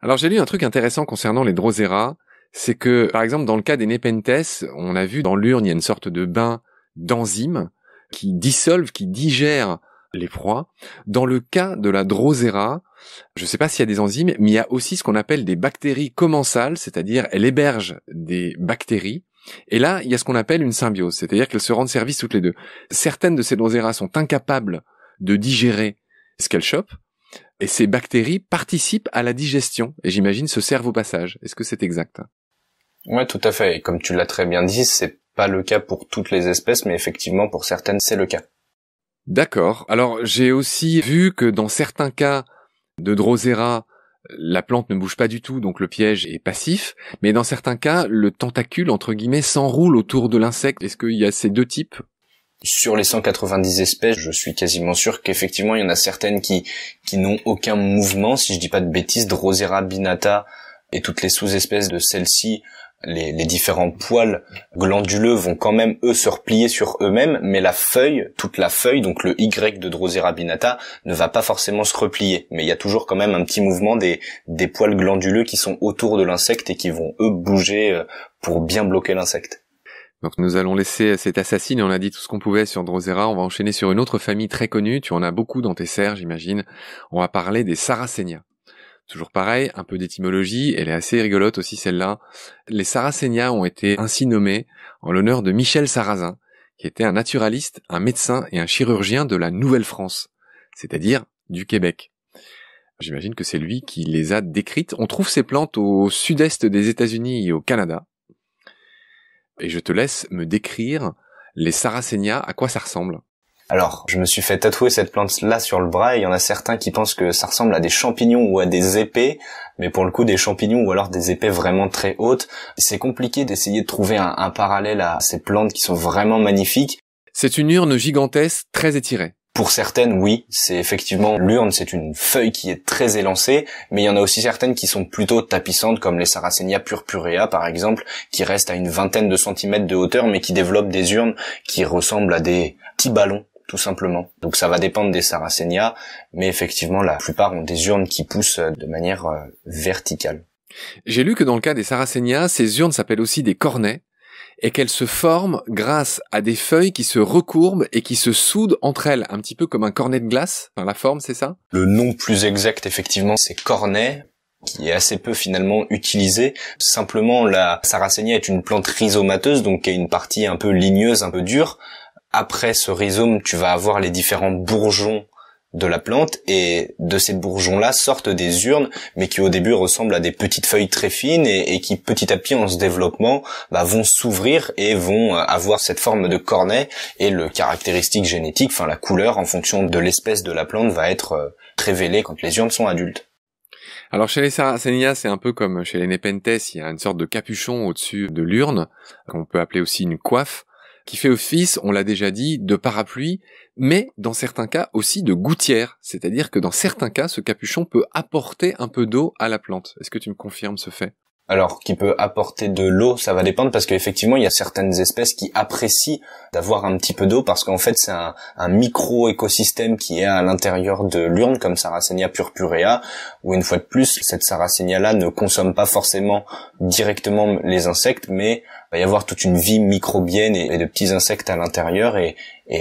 Alors j'ai lu un truc intéressant concernant les drosera c'est que, par exemple, dans le cas des nepenthes, on a vu dans l'urne, il y a une sorte de bain d'enzymes qui dissolvent, qui digèrent les proies. Dans le cas de la drosera, je ne sais pas s'il y a des enzymes, mais il y a aussi ce qu'on appelle des bactéries commensales, c'est-à-dire elle hébergent des bactéries. Et là, il y a ce qu'on appelle une symbiose, c'est-à-dire qu'elles se rendent service toutes les deux. Certaines de ces droseras sont incapables de digérer ce qu'elles chopent, et ces bactéries participent à la digestion, et j'imagine se servent au passage. Est-ce que c'est exact Ouais, tout à fait. Et comme tu l'as très bien dit, c'est pas le cas pour toutes les espèces, mais effectivement pour certaines c'est le cas. D'accord. Alors j'ai aussi vu que dans certains cas de Drosera, la plante ne bouge pas du tout, donc le piège est passif, mais dans certains cas, le tentacule, entre guillemets, s'enroule autour de l'insecte. Est-ce qu'il y a ces deux types sur les 190 espèces, je suis quasiment sûr qu'effectivement, il y en a certaines qui, qui n'ont aucun mouvement. Si je dis pas de bêtises, Drosera binata et toutes les sous-espèces de celles-ci les, différents poils glanduleux vont quand même eux se replier sur eux-mêmes, mais la feuille, toute la feuille, donc le Y de Drosera binata, ne va pas forcément se replier. Mais il y a toujours quand même un petit mouvement des, des poils glanduleux qui sont autour de l'insecte et qui vont eux bouger euh, pour bien bloquer l'insecte. Donc nous allons laisser euh, cet assassine, on a dit tout ce qu'on pouvait sur Drosera, on va enchaîner sur une autre famille très connue, tu en as beaucoup dans tes serres j'imagine, on va parler des Saracenia. Toujours pareil, un peu d'étymologie, elle est assez rigolote aussi celle-là. Les Saracenia ont été ainsi nommés en l'honneur de Michel Sarrazin, qui était un naturaliste, un médecin et un chirurgien de la Nouvelle-France, c'est-à-dire du Québec. J'imagine que c'est lui qui les a décrites. On trouve ces plantes au sud-est des États-Unis et au Canada. Et je te laisse me décrire les Saracenia, à quoi ça ressemble. Alors, je me suis fait tatouer cette plante-là sur le bras et il y en a certains qui pensent que ça ressemble à des champignons ou à des épées, mais pour le coup des champignons ou alors des épées vraiment très hautes. C'est compliqué d'essayer de trouver un, parallèle à ces plantes qui sont vraiment magnifiques. C'est une urne gigantesque très étirée. Pour certaines, oui, c'est effectivement l'urne, c'est une feuille qui est très élancée, mais il y en a aussi certaines qui sont plutôt tapissantes, comme les Saracenia purpurea par exemple, qui restent à une vingtaine de centimètres de hauteur, mais qui développent des urnes qui ressemblent à des petits ballons tout simplement. Donc ça va dépendre des saracenia, mais effectivement la plupart ont des urnes qui poussent euh, de manière euh, verticale. J'ai lu que dans le cas des saracenia, ces urnes s'appellent aussi des cornets et qu'elles se forment grâce à des feuilles qui se recourbent et qui se soudent entre elles, un petit peu comme un cornet de glace, dans la forme, c'est ça Le nom plus exact, effectivement, c'est cornet, qui est assez peu finalement utilisé. Simplement, la Saracenia est une plante rhizomateuse, donc qui a une partie un peu ligneuse, un peu dure, après ce rhizome, tu vas avoir les différents bourgeons de la plante et de ces bourgeons-là sortent des urnes, mais qui au début ressemblent à des petites feuilles très fines et, qui petit à petit en se développement bah, vont s'ouvrir et vont euh, avoir cette forme de cornet et le caractéristique génétique, enfin la couleur en fonction de l'espèce de la plante va être euh, révélée quand les urnes sont adultes. Alors chez les Saracenia, c'est un peu comme chez les Nepenthes, il y a une sorte de capuchon au-dessus de l'urne, qu'on peut appeler aussi une coiffe, qui fait office, on l'a déjà dit, de parapluie, mais dans certains cas aussi de gouttière, c'est-à-dire que dans certains cas, ce capuchon peut apporter un peu d'eau à la plante. Est-ce que tu me confirmes ce fait alors, qui peut apporter de l'eau, ça va dépendre parce qu'effectivement, il y a certaines espèces qui apprécient d'avoir un petit peu d'eau parce qu'en fait, c'est un, micro-écosystème qui est à l'intérieur de l'urne, comme Saracenia purpurea, où une fois de plus, cette Saracenia-là ne consomme pas forcément directement les insectes, mais va y avoir toute une vie microbienne et, de petits insectes à l'intérieur et,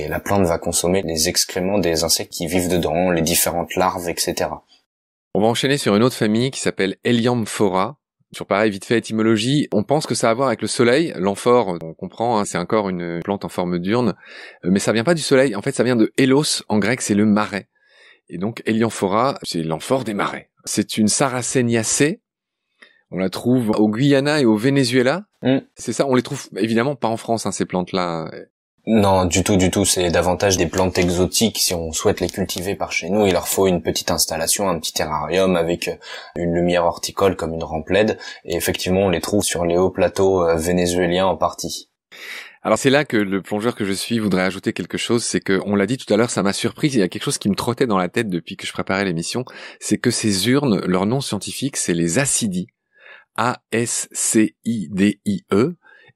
la plante va consommer les excréments des insectes qui vivent dedans, les différentes larves, etc. On va enchaîner sur une autre famille qui s'appelle Heliamphora. Sur pareil, vite fait étymologie, on pense que ça a à voir avec le soleil. L'amphore, euh, on comprend, hein, c'est encore une plante en forme d'urne, euh, mais ça vient pas du soleil. En fait, ça vient de Hélos. En grec, c'est le marais. Et donc, Heliamphora, c'est l'amphore des marais. C'est une Saraceniacée, on la trouve au Guyana et au Venezuela. Mm. C'est ça, on les trouve évidemment pas en France, hein, ces plantes-là. Non, du tout, du tout. C'est davantage des plantes exotiques. Si on souhaite les cultiver par chez nous, il leur faut une petite installation, un petit terrarium avec euh, une lumière horticole comme une ramplède. Et effectivement, on les trouve sur les hauts plateaux euh, vénézuéliens en partie. Alors c'est là que le plongeur que je suis voudrait ajouter quelque chose, c'est que on l'a dit tout à l'heure, ça m'a surpris, il y a quelque chose qui me trottait dans la tête depuis que je préparais l'émission, c'est que ces urnes, leur nom scientifique, c'est les acidies. A-S-C-I-D-I-E.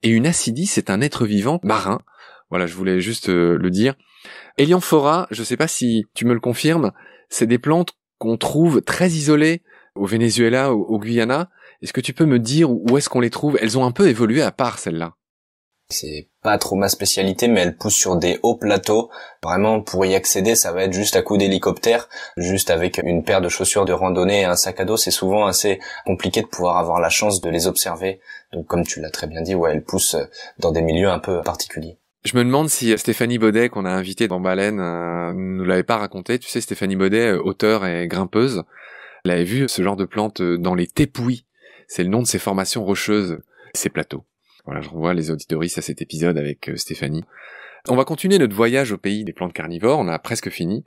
Et une acidie, c'est un être vivant marin. Voilà, je voulais juste euh, le dire. Elianphora, je ne sais pas si tu me le confirmes, c'est des plantes qu'on trouve très isolées au Venezuela, au, au Guyana. Est-ce que tu peux me dire où est-ce qu'on les trouve Elles ont un peu évolué à part celles-là. C'est pas trop ma spécialité, mais elle pousse sur des hauts plateaux. Vraiment, pour y accéder, ça va être juste à coup d'hélicoptère, juste avec une paire de chaussures de randonnée et un sac à dos. C'est souvent assez compliqué de pouvoir avoir la chance de les observer. Donc, comme tu l'as très bien dit, ouais, elle pousse euh, dans des milieux un peu particuliers. Je me demande si euh, Stéphanie Baudet, qu'on a invitée dans Baleine, ne euh, nous l'avait pas raconté. Tu sais, Stéphanie Baudet, auteur et grimpeuse, l'avait avait vu ce genre de plante dans les tépouilles. C'est le nom de ces formations rocheuses, ces plateaux. Voilà, je renvoie les auditoristes à cet épisode avec euh, Stéphanie. On va continuer notre voyage au pays des plantes carnivores, on a presque fini.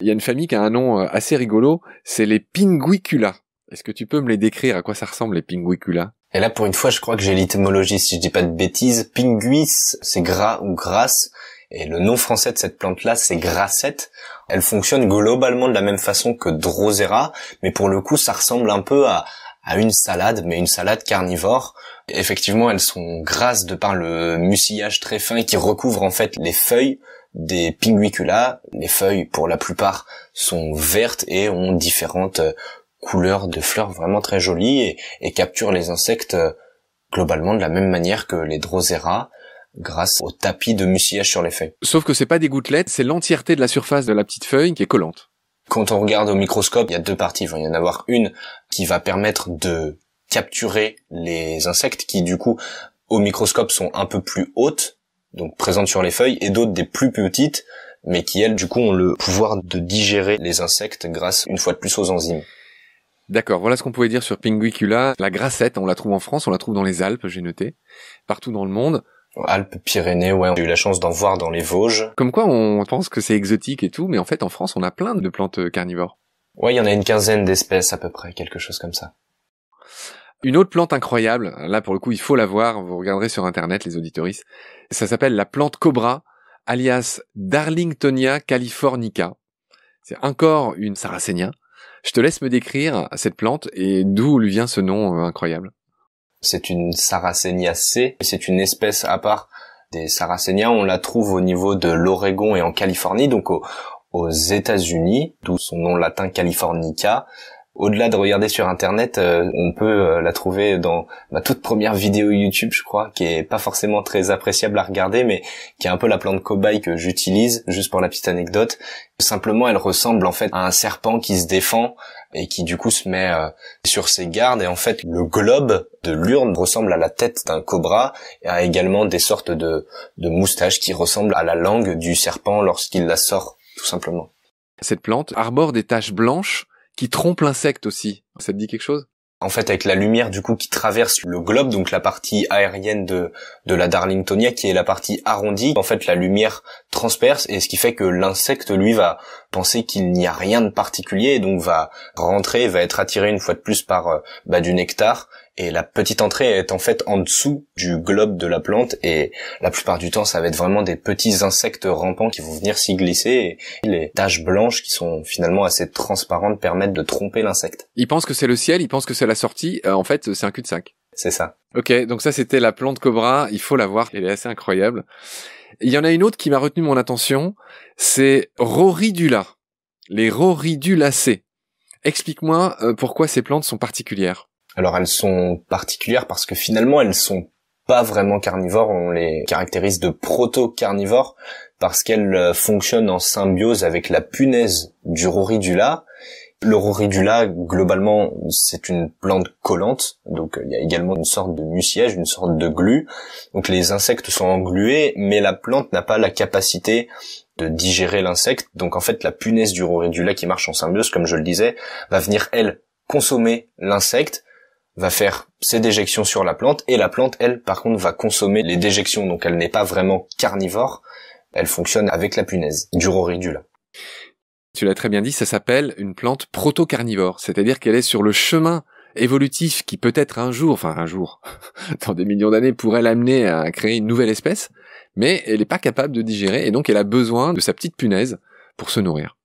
Il y a une famille qui a un nom euh, assez rigolo, c'est les pinguicula. Est-ce que tu peux me les décrire À quoi ça ressemble les pinguicula Et là, pour une fois, je crois que j'ai l'étymologie, si je dis pas de bêtises. Pinguis, c'est gras ou grasse. Et le nom français de cette plante-là, c'est grassette. Elle fonctionne globalement de la même façon que Drosera, mais pour le coup, ça ressemble un peu à, à une salade, mais une salade carnivore. Effectivement, elles sont grasses de par le mucillage très fin qui recouvre en fait les feuilles des pinguicula. Les feuilles, pour la plupart, sont vertes et ont différentes euh, couleurs de fleurs vraiment très jolies et, capturent les insectes euh, globalement de la même manière que les drosera grâce au tapis de mucillage sur les feuilles. Sauf que c'est pas des gouttelettes, c'est l'entièreté de la surface de la petite feuille qui est collante. Quand on regarde au microscope, il y a deux parties. il va y en avoir une qui va permettre de capturer les insectes qui, du coup, au microscope sont un peu plus hautes, donc présentes sur les feuilles, et d'autres des plus petites, mais qui, elles, du coup, ont le pouvoir de digérer les insectes grâce, une fois de plus, aux enzymes. D'accord, voilà ce qu'on pouvait dire sur Pinguicula. La grassette, on la trouve en France, on la trouve dans les Alpes, j'ai noté, partout dans le monde. Alpes-Pyrénées, ouais, j'ai eu la chance d'en voir dans les Vosges. Comme quoi, on pense que c'est exotique et tout, mais en fait, en France, on a plein de plantes euh, carnivores. Ouais, il y en a une quinzaine d'espèces à peu près, quelque chose comme ça. Une autre plante incroyable, là pour le coup, il faut la voir, vous regarderez sur internet les auditoristes. Ça s'appelle la plante cobra, alias Darlingtonia californica. C'est encore une saracénia. Je te laisse me décrire cette plante et d'où lui vient ce nom euh, incroyable. C'est une C, c'est une espèce à part des Saracenia, On la trouve au niveau de l'Oregon et en Californie, donc aux États-Unis, d'où son nom latin Californica au-delà de regarder sur internet, euh, on peut euh, la trouver dans ma toute première vidéo YouTube, je crois, qui est pas forcément très appréciable à regarder, mais qui est un peu la plante cobaye que j'utilise, juste pour la petite anecdote. Simplement, elle ressemble en fait à un serpent qui se défend et qui du coup se met euh, sur ses gardes. Et en fait, le globe de l'urne ressemble à la tête d'un cobra et a également des sortes de, de moustaches qui ressemblent à la langue du serpent lorsqu'il la sort, tout simplement. Cette plante arbore des taches blanches qui trompe l'insecte aussi. Ça te dit quelque chose en fait avec la lumière du coup qui traverse le globe, donc la partie aérienne de, de la Darlingtonia qui est la partie arrondie, en fait la lumière transperce et ce qui fait que l'insecte lui va penser qu'il n'y a rien de particulier et donc va rentrer, va être attiré une fois de plus par euh, bah, du nectar et la petite entrée est en fait en dessous du globe de la plante et la plupart du temps ça va être vraiment des petits insectes rampants qui vont venir s'y glisser et les taches blanches qui sont finalement assez transparentes permettent de tromper l'insecte. Il pense que c'est le ciel, il pense que c'est la sortie, euh, en fait c'est un cul-de-sac. C'est ça. Ok, donc ça c'était la plante cobra, il faut la voir, elle est assez incroyable. Il y en a une autre qui m'a retenu mon attention, c'est Roridula, les Roridulacées. Explique-moi euh, pourquoi ces plantes sont particulières. Alors elles sont particulières parce que finalement elles sont pas vraiment carnivores, on les caractérise de proto-carnivores parce qu'elles euh, fonctionnent en symbiose avec la punaise du roridula. Le roridula, globalement, c'est une plante collante, donc il y a également une sorte de mucilage, une sorte de glu. Donc les insectes sont englués, mais la plante n'a pas la capacité de digérer l'insecte. Donc en fait, la punaise du roridula qui marche en symbiose, comme je le disais, va venir, elle, consommer l'insecte, va faire ses déjections sur la plante et la plante, elle, par contre, va consommer les déjections. Donc elle n'est pas vraiment carnivore, elle fonctionne avec la punaise du roridula. Tu l'as très bien dit, ça s'appelle une plante proto-carnivore, c'est-à-dire qu'elle est sur le chemin évolutif qui peut-être un jour, enfin un jour, *laughs* dans des millions d'années, pourrait l'amener à créer une nouvelle espèce, mais elle n'est pas capable de digérer et donc elle a besoin de sa petite punaise pour se nourrir.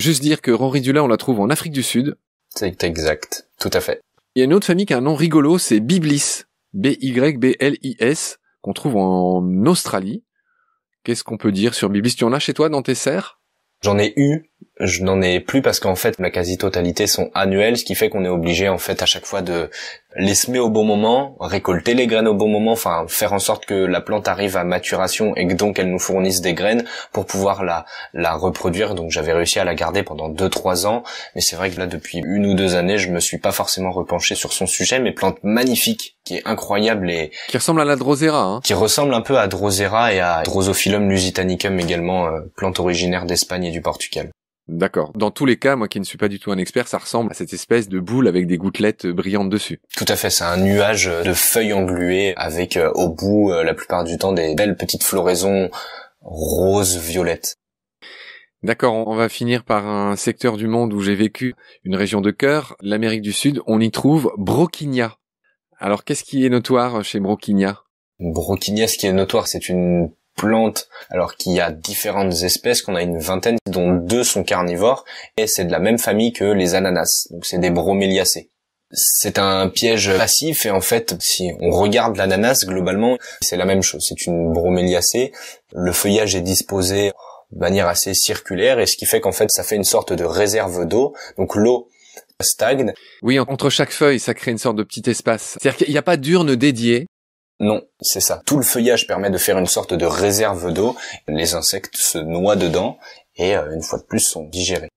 Juste dire que Roridula, on la trouve en Afrique du Sud. C'est exact, tout à fait. Il y a une autre famille qui a un nom rigolo, c'est Biblis. B-Y-B-L-I-S, qu'on trouve en Australie. Qu'est-ce qu'on peut dire sur Biblis Tu en as chez toi dans tes serres J'en ai eu, je n'en ai plus parce qu'en fait ma quasi-totalité sont annuelles, ce qui fait qu'on est obligé en fait à chaque fois de les semer au bon moment, récolter les graines au bon moment, enfin faire en sorte que la plante arrive à maturation et que donc elle nous fournisse des graines pour pouvoir la reproduire. Donc j'avais réussi à la garder pendant 2-3 ans, mais c'est vrai que là depuis une ou deux années, je me suis pas forcément repenché sur son sujet, mais plante magnifique qui est incroyable et qui ressemble à la drosera, hein. qui ressemble un peu à drosera et à Drosophilum lusitanicum également, euh, plante originaire d'Espagne et du Portugal. D'accord. Dans tous les cas, moi qui ne suis pas du tout un expert, ça ressemble à cette espèce de boule avec des gouttelettes euh, brillantes dessus. Tout à fait, c'est un nuage euh, de feuilles engluées avec euh, au bout la plupart du temps des belles petites floraisons roses, violettes. D'accord, on va finir par un secteur du monde où j'ai vécu, une région de cœur, l'Amérique du Sud, on y trouve Broquinia. Alors qu'est-ce qui est notoire chez Broquinia Broquinia, ce qui est notoire, c'est une plantes, alors qu'il y a différentes espèces, qu'on a une vingtaine, dont deux sont carnivores, et c'est de la même famille que les ananas, donc c'est des broméliacées. C'est un piège passif et en fait, si on regarde l'ananas globalement, c'est la même chose. C'est une broméliacée. Le feuillage est disposé de manière assez circulaire et ce qui fait qu'en fait, ça fait une sorte de réserve d'eau. Donc l'eau stagne. Oui, entre chaque feuille, ça crée une sorte de petit espace. C'est-à-dire qu'il n'y a pas d'urne dédiée. Non, c'est ça. Tout le feuillage permet de faire une sorte de réserve d'eau. Les insectes se noient dedans et euh, une fois de plus sont digérés.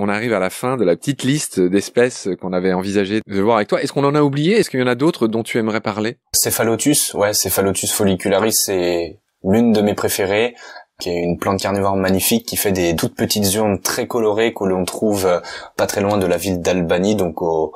On arrive à la fin de la petite liste d'espèces qu'on avait envisagé de voir avec toi. Est-ce qu'on en a oublié Est-ce qu'il y en a d'autres dont tu aimerais parler Cephalotus, ouais, Cephalotus follicularis, c'est l'une de mes préférées qui est une plante carnivore magnifique qui fait des toutes petites urnes très colorées que l'on trouve euh, pas très loin de la ville d'Albanie, donc au,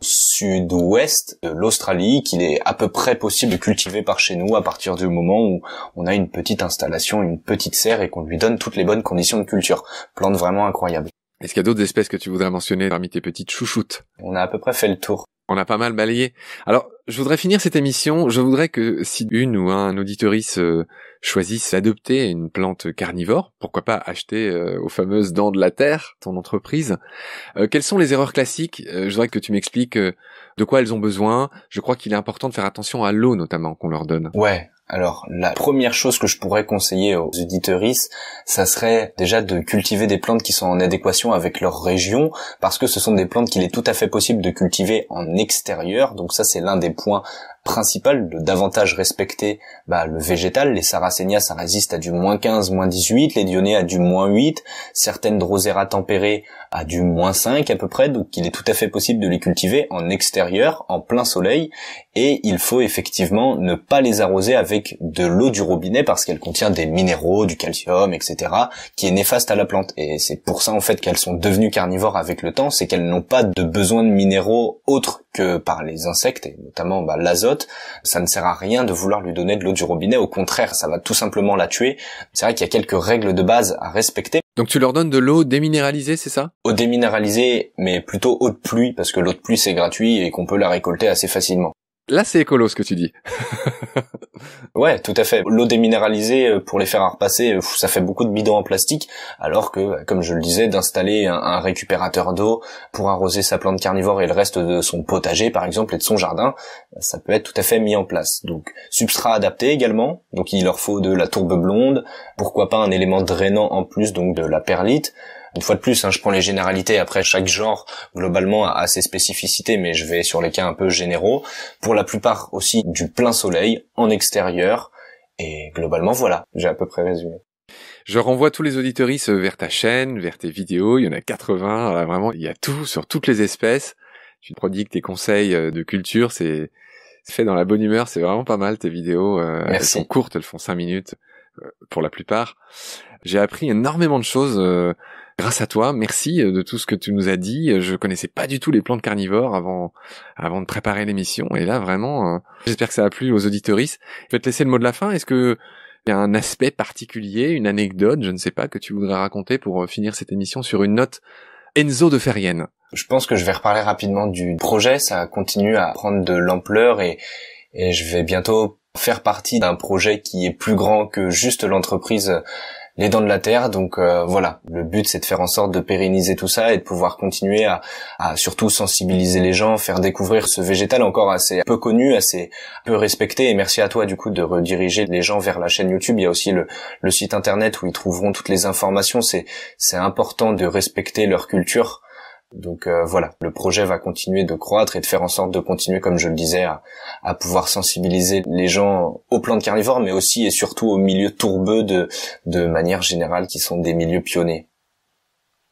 sud-ouest de l'Australie qu'il est à peu près possible de cultiver par chez nous à partir du moment où on a une petite installation, une petite serre et qu'on lui donne toutes les bonnes conditions de culture. Plante vraiment incroyable. Est-ce qu'il y a d'autres espèces que tu voudrais mentionner parmi tes petites chouchoutes On a à peu près fait le tour. On a pas mal balayé. Alors, je voudrais finir cette émission. Je voudrais que si une ou un auditorice euh, choisisse d'adopter une plante carnivore, pourquoi pas acheter euh, aux fameuses dents de la terre ton entreprise, euh, quelles sont les erreurs classiques Je voudrais que tu m'expliques de quoi elles ont besoin. Je crois qu'il est important de faire attention à l'eau notamment qu'on leur donne. Ouais, alors, la première chose que je pourrais conseiller aux auditeuristes, ça serait déjà de cultiver des plantes qui sont en adéquation avec leur région, parce que ce sont des plantes qu'il est tout à fait possible de cultiver en extérieur, donc ça c'est l'un des point principal de davantage respecter bah, le végétal. Les saracenia ça résiste à du moins 15, moins 18, les dionées à du moins 8, certaines drosera tempérées à du moins 5 à peu près, donc il est tout à fait possible de les cultiver en extérieur, en plein soleil, et il faut effectivement ne pas les arroser avec de l'eau du robinet parce qu'elle contient des minéraux, du calcium, etc., qui est néfaste à la plante. Et c'est pour ça en fait qu'elles sont devenues carnivores avec le temps, c'est qu'elles n'ont pas de besoin de minéraux autres que par les insectes, et notamment bah, l'azote, ça ne sert à rien de vouloir lui donner de l'eau du robinet. Au contraire, ça va tout simplement la tuer. C'est vrai qu'il y a quelques règles de base à respecter. Donc tu leur donnes de l'eau déminéralisée, c'est ça Eau déminéralisée, mais plutôt eau de pluie, parce que l'eau de pluie c'est gratuit et qu'on peut la récolter assez facilement. Là, c'est écolo ce que tu dis. *laughs* ouais, tout à fait. L'eau déminéralisée euh, pour les faire repasser, euh, ça fait beaucoup de bidons en plastique, alors que, bah, comme je le disais, d'installer un, récupérateur d'eau pour arroser sa plante carnivore et le reste de son potager, par exemple, et de son jardin, bah, ça peut être tout à fait mis en place. Donc, substrat adapté également. Donc, il leur faut de la tourbe blonde, pourquoi pas un élément drainant en plus, donc de la perlite. Une fois de plus, hein, je prends les généralités. Après, chaque genre globalement a, ses spécificités, mais je vais sur les cas un peu généraux. Pour la plupart aussi du plein soleil en extérieur. Et globalement, voilà. J'ai à peu près résumé. Je renvoie tous les auditoristes vers ta chaîne, vers tes vidéos. Il y en a 80. Euh, vraiment, il y a tout sur toutes les espèces. Tu prodigues tes conseils euh, de culture. C'est fait dans la bonne humeur. C'est vraiment pas mal tes vidéos. Euh, elles sont courtes. Elles font 5 minutes pour la plupart. J'ai appris énormément de choses grâce à toi, merci euh, de tout ce que tu nous as dit. Euh, je connaissais pas du tout les plantes carnivores avant, avant de préparer l'émission. Et là, vraiment, euh, j'espère que ça a plu aux auditoristes. Je vais te laisser le mot de la fin. Est-ce que il y a un aspect particulier, une anecdote, je ne sais pas, que tu voudrais raconter pour finir cette émission sur une note Enzo de Ferrienne Je pense que je vais reparler rapidement du projet. Ça continue à prendre de l'ampleur et, et je vais bientôt faire partie d'un projet qui est plus grand que juste l'entreprise les dents de la terre. Donc euh, voilà, le but c'est de faire en sorte de pérenniser tout ça et de pouvoir continuer à, surtout sensibiliser les gens, faire découvrir ce végétal encore assez peu connu, assez peu respecté. Et merci à toi du coup de rediriger les gens vers la chaîne YouTube. Il y a aussi le, le site internet où ils trouveront toutes les informations. C'est c'est important de respecter leur culture donc euh, voilà, le projet va continuer de croître et de faire en sorte de continuer, comme je le disais, à, pouvoir sensibiliser les gens aux plantes carnivores, mais aussi et surtout aux milieux tourbeux de, de manière générale, qui sont des milieux pionniers.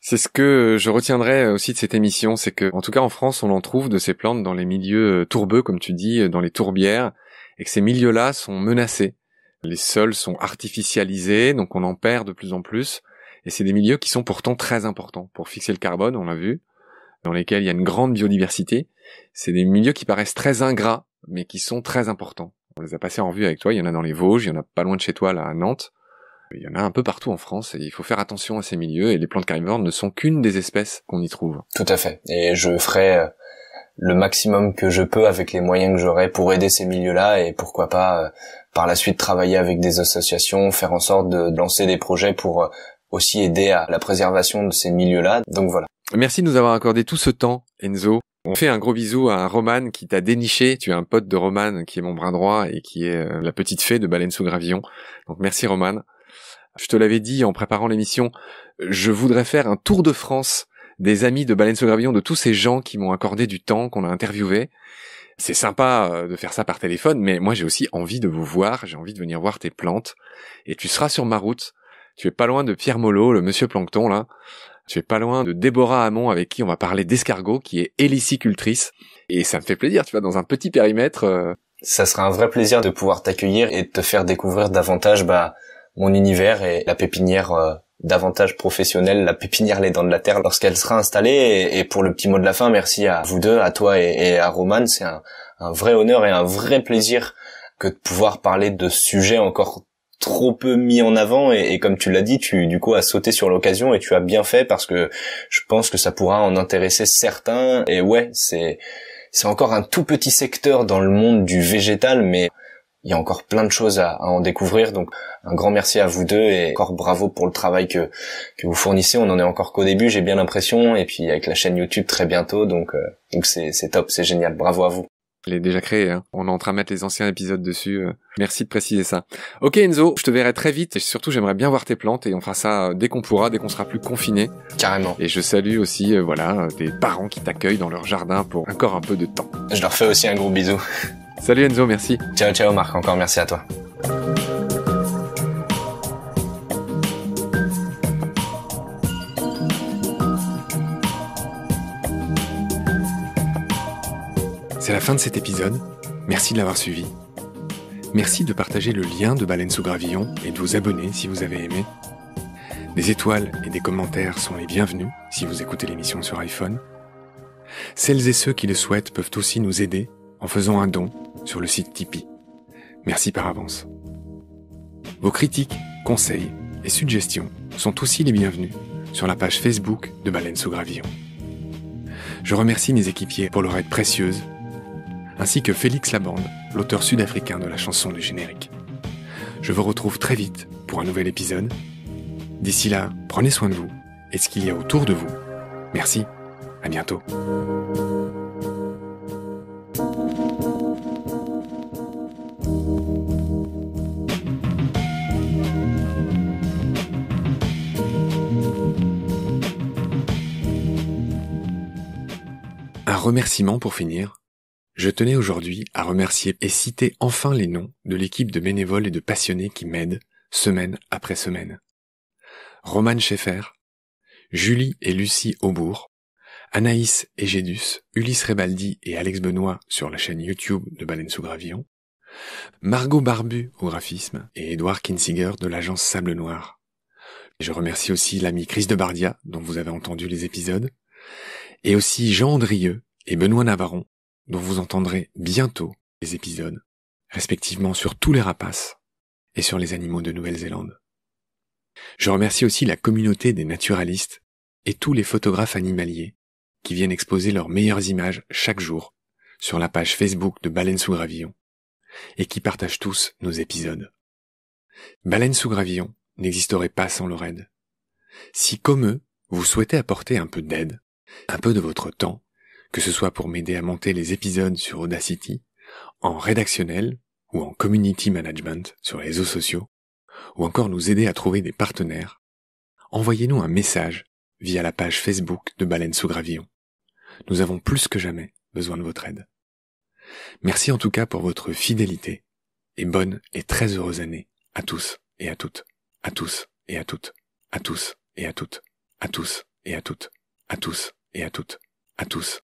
C'est ce que je retiendrai aussi de cette émission, c'est que, en tout cas en France, on en trouve de ces plantes dans les milieux euh, tourbeux, comme tu dis, euh, dans les tourbières, et que ces milieux-là sont menacés. Les sols sont artificialisés, donc on en perd de plus en plus. Et c'est des milieux qui sont pourtant très importants pour fixer le carbone, on l'a vu, dans lesquels il y a une grande biodiversité. C'est des milieux qui paraissent très ingrats, mais qui sont très importants. On les a passés en revue avec toi, il y en a dans les Vosges, il y en a pas loin de chez toi, là, à Nantes. Il y en a un peu partout en France et il faut faire attention à ces milieux et les plantes carnivores ne sont qu'une des espèces qu'on y trouve. Tout à fait. Et je ferai euh, le maximum que je peux avec les moyens que j'aurai pour aider ces milieux-là et pourquoi pas euh, par la suite travailler avec des associations, faire en sorte de lancer des projets pour euh, aussi aider à la préservation de ces milieux-là. Donc voilà. Merci de nous avoir accordé tout ce temps, Enzo. On fait un gros bisou à Roman qui t'a déniché. Tu es un pote de Roman qui est mon bras droit et qui est euh, la petite fée de Baleine sous Gravillon. Donc merci Roman. Je te l'avais dit en préparant l'émission, je voudrais faire un tour de France des amis de Baleine sous Gravillon, de tous ces gens qui m'ont accordé du temps, qu'on a interviewé. C'est sympa euh, de faire ça par téléphone, mais moi j'ai aussi envie de vous voir, j'ai envie de venir voir tes plantes. Et tu seras sur ma route. Tu es pas loin de Pierre Molot, le monsieur Plancton, là. Tu es pas loin de Déborah Hamon, avec qui on va parler d'escargot, qui est hélicicultrice. Et ça me fait plaisir, tu vois, dans un petit périmètre. Euh. Ça sera un vrai plaisir de pouvoir t'accueillir et de te faire découvrir davantage bah, mon univers et la pépinière euh, davantage professionnelle, la pépinière Les Dents de la Terre, lorsqu'elle sera installée. Et, pour le petit mot de la fin, merci à vous deux, à toi et, à Roman. C'est un, un vrai honneur et un vrai plaisir que de pouvoir parler de sujets encore trop peu mis en avant et, comme tu l'as dit, tu du coup as sauté sur l'occasion et tu as bien fait parce que je pense que ça pourra en intéresser certains. Et ouais, c'est c'est encore un tout petit secteur dans le monde du végétal, mais il y a encore plein de choses à, en découvrir. Donc un grand merci à vous deux et encore bravo pour le travail que, que vous fournissez. On en est encore qu'au début, j'ai bien l'impression, et puis avec la chaîne YouTube très bientôt. Donc euh, donc c'est top, c'est génial. Bravo à vous. Elle est déjà créé. Hein. On est en train de mettre les anciens épisodes dessus. Euh. Merci de préciser ça. Ok Enzo, je te verrai très vite. Et surtout, j'aimerais bien voir tes plantes et on fera ça euh, dès qu'on pourra, dès qu'on sera plus confiné. Carrément. Et je salue aussi, euh, voilà, des parents qui t'accueillent dans leur jardin pour encore un peu de temps. Je leur fais aussi un gros bisou. Salut Enzo, merci. Ciao ciao Marc, encore merci à toi. C'est la fin de cet épisode. Merci de l'avoir suivi. Merci de partager le lien de Baleine sous Gravillon et de vous abonner si vous avez aimé. Des étoiles et des commentaires sont les bienvenus si vous écoutez l'émission sur iPhone. Celles et ceux qui le souhaitent peuvent aussi nous aider en faisant un don sur le site Tipeee. Merci par avance. Vos critiques, conseils et suggestions sont aussi les bienvenus sur la page Facebook de Baleine sous Gravillon. Je remercie mes équipiers pour leur aide précieuse ainsi que Félix Labande, l'auteur sud-africain de la chanson du générique. Je vous retrouve très vite pour un nouvel épisode. D'ici là, prenez soin de vous et ce qu'il y a autour de vous. Merci, à bientôt. Un remerciement pour finir je tenais aujourd'hui à remercier et citer enfin les noms de l'équipe de bénévoles et de passionnés qui m'aident, semaine après semaine. Romane Scheffer, Julie et Lucie Aubourg, Anaïs et Gédus, Ulysse Rebaldi et Alex Benoît sur la chaîne YouTube de Baleine sous Gravillon, Margot Barbu au graphisme et Edouard Kinsiger de l'agence Sable Noir. je remercie aussi l'ami Chris de Bardia, dont vous avez entendu les épisodes, et aussi Jean Andrieux et Benoît Navaron dont vous entendrez bientôt les épisodes, respectivement sur tous les rapaces et sur les animaux de Nouvelle-Zélande. Je remercie aussi la communauté des naturalistes et tous les photographes animaliers qui viennent exposer leurs meilleures images chaque jour sur la page Facebook de Baleine sous Gravillon et qui partagent tous nos épisodes. Baleine sous Gravillon n'existerait pas sans leur aide. Si comme eux, vous souhaitez apporter un peu d'aide, un peu de votre temps, que ce soit pour m'aider à monter les épisodes sur Audacity, en rédactionnel ou en community management sur les réseaux sociaux, ou encore nous aider à trouver des partenaires, envoyez-nous un message via la page Facebook de Baleine sous Gravillon. Nous avons plus que jamais besoin de votre aide. Merci en tout cas pour votre fidélité et bonne et très heureuse année à tous et à toutes, à tous et à toutes, à tous et à toutes, à tous et à toutes, à tous et à toutes à tous.